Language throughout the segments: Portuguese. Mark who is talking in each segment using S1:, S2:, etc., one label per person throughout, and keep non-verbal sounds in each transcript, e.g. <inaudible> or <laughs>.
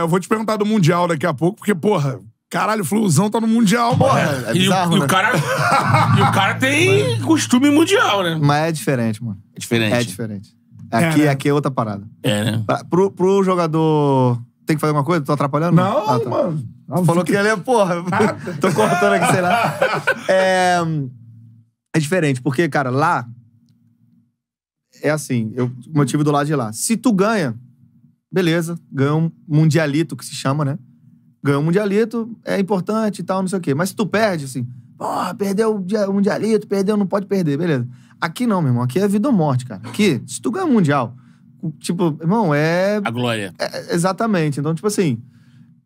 S1: eu vou te perguntar do Mundial daqui a pouco, porque, porra,
S2: Caralho, o Flusão tá no Mundial, porra. É, é bizarro, e, o, né? e o cara, <laughs> e o cara tem Mas... costume mundial, né? Mas é diferente, mano. É diferente. É diferente. É, aqui é, né? aqui é outra parada. É, né? Pra, pro, pro jogador. Tem que fazer uma coisa? Tô atrapalhando? Não, ah, tá. mano. Falou que... ia ler, é, porra. <laughs> tô cortando aqui, sei lá. <laughs> É, é diferente, porque, cara, lá. É assim, eu, como eu tive do lado de lá. Se tu ganha, Beleza, ganhou um mundialito, que se chama, né? Ganhou um mundialito, é importante e tal, não sei o quê. Mas se tu perde, assim, porra, perdeu o mundialito, perdeu, não pode perder, beleza. Aqui não, meu irmão, aqui é vida ou morte, cara. Aqui, se tu ganha um mundial, tipo, irmão, é. A glória. É, é, exatamente. Então, tipo assim,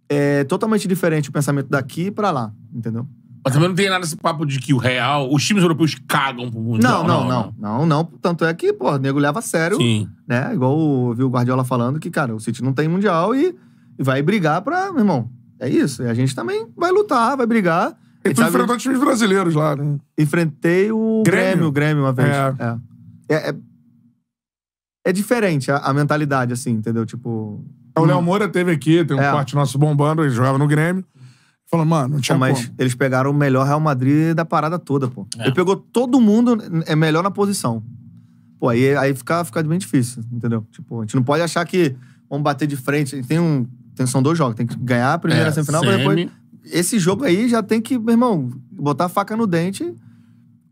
S2: é totalmente diferente o pensamento daqui para lá, entendeu?
S1: Mas também não tem nada nesse papo de que o real, os times europeus cagam pro Mundial. Não, não, não.
S2: Não, não. Tanto é que, pô, o nego leva a sério. Sim. Né? Igual vi o Guardiola falando que, cara, o City não tem Mundial e, e vai brigar pra. Meu irmão, é isso. E a gente também vai lutar, vai brigar. E tu enfrentou times brasileiros lá, né? Enfrentei o Grêmio, Grêmio, Grêmio uma vez. É. É, é, é, é diferente a, a, mentalidade, assim, entendeu? Tipo. É, o Léo Moura teve aqui, tem um é. corte nosso bombando, ele jogava no Grêmio. Falou, mano, não tinha pô, mas como. eles pegaram o melhor Real Madrid da parada toda, pô. É. Ele pegou todo mundo é, é melhor na posição. Pô, aí, aí fica, fica bem difícil, entendeu? Tipo, a gente não pode achar que vamos bater de frente. Tem um, tem, são dois jogos, tem que ganhar a primeira é, semifinal, mas depois... Esse jogo aí já tem que, meu irmão, botar a faca no dente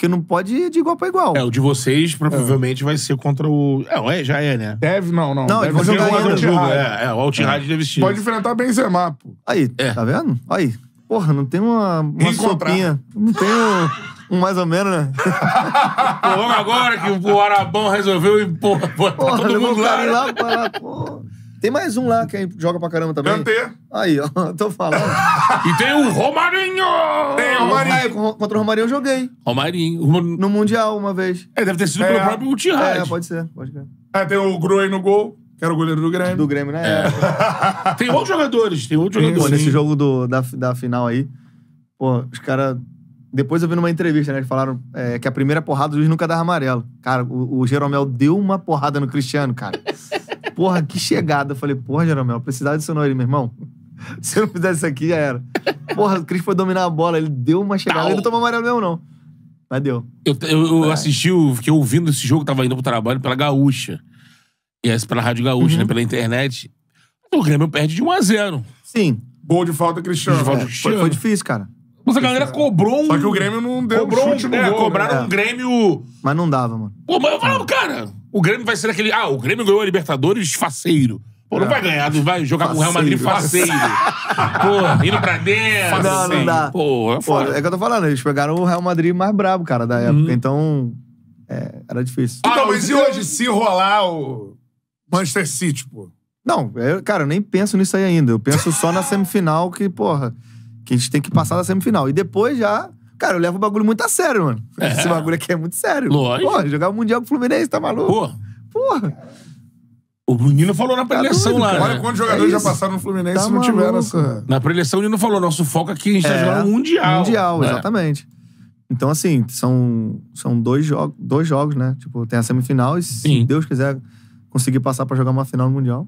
S2: porque não pode ir de igual pra igual. É, o de vocês provavelmente vai ser contra o. É, já é, né? Deve, não, não. Não, deve eles vão ser jogar contra o ainda. Jogo. É, é, o Altirad deve ser. Pode enfrentar Benzema, pô. Aí, É. tá vendo? Aí. Porra, não tem uma, uma Encontrar. sopinha. Não tem um, um mais ou menos, né? Pô,
S1: vamos agora que o Arabão resolveu e, pô, tá Porra, todo mundo o lá. lá, né?
S2: pra lá, porra. Tem mais um lá que joga pra caramba também. Kanté. Aí, ó, <laughs> tô falando. e tem o Romarinho! Tem o Romarinho. Ah, contra o Romarinho eu joguei. Romarinho. No Mundial, uma vez. É, deve ter sido é. pelo próprio Gutierrez. É, pode ser, pode ser. É, tem o Groen no gol.
S1: Que era o goleiro do Grêmio. Do Grêmio, né? É. <laughs> tem outros jogadores, tem outros jogadores. Pô, nesse jogo
S2: do, da, da final aí, pô, os caras depois eu vi numa entrevista, né? Que falaram é, que a primeira porrada do juiz nunca dava amarelo. Cara, o, o Jeromel deu uma porrada no Cristiano, cara. Porra, que chegada. Eu falei, porra, Jeromel, precisava adicionar Ele, meu irmão, <laughs> se eu não fizesse isso aqui, já era. Porra, o Cris foi dominar a bola, ele deu uma chegada. Ele não tomou amarelo mesmo, não. Mas deu. Eu,
S1: eu, eu é. assisti, eu fiquei ouvindo esse jogo, tava indo pro trabalho pela Gaúcha. E essa pela Rádio Gaúcha, né, uhum. né? Pela internet. O Grêmio perde de 1 a 0 Sim. Gol de falta Cristiano. De falta, Cristiano. É, foi, foi
S2: difícil, cara. Mas a galera cobrou é um. Só que o Grêmio não deu cobrou um chute no é, gol, Cobraram né? um é. Grêmio. Mas não dava, mano.
S1: Pô, mas eu falava, cara, o Grêmio vai ser aquele. Ah, o Grêmio ganhou a Libertadores faceiro. Pô, não é. vai ganhar, não vai jogar faceiro. com o Real Madrid faceiro. <laughs> Pô, indo pra dentro. Não, não assim. dá. Pô, é foda. Pô,
S2: é que eu tô falando, eles pegaram o Real Madrid mais brabo, cara, da época. Hum. Então. É, era difícil. Ah, então, mas e então- hoje se rolar o Manchester City, pô? Não, eu, cara, eu nem penso nisso aí ainda. Eu penso só na semifinal que, porra. Que a gente tem que passar da semifinal. E depois já. Cara, eu levo o bagulho muito a sério, mano. É. Esse bagulho aqui é muito sério. Lógico. Pô, jogar o Mundial com o Fluminense, tá maluco? Porra. Porra. O
S1: Nino falou na tá preleção tá lá. Né? Olha né? quantos jogadores é já passaram no Fluminense tá não maluco. tiveram essa. Na preleção, o Nino falou: nosso foco aqui, a gente tá é, tá jogando Mundial. Mundial, é.
S2: exatamente. Então, assim, são, são dois, jo dois jogos, né? Tipo, tem a semifinal e, se Sim. Deus quiser, conseguir passar pra jogar uma final no Mundial.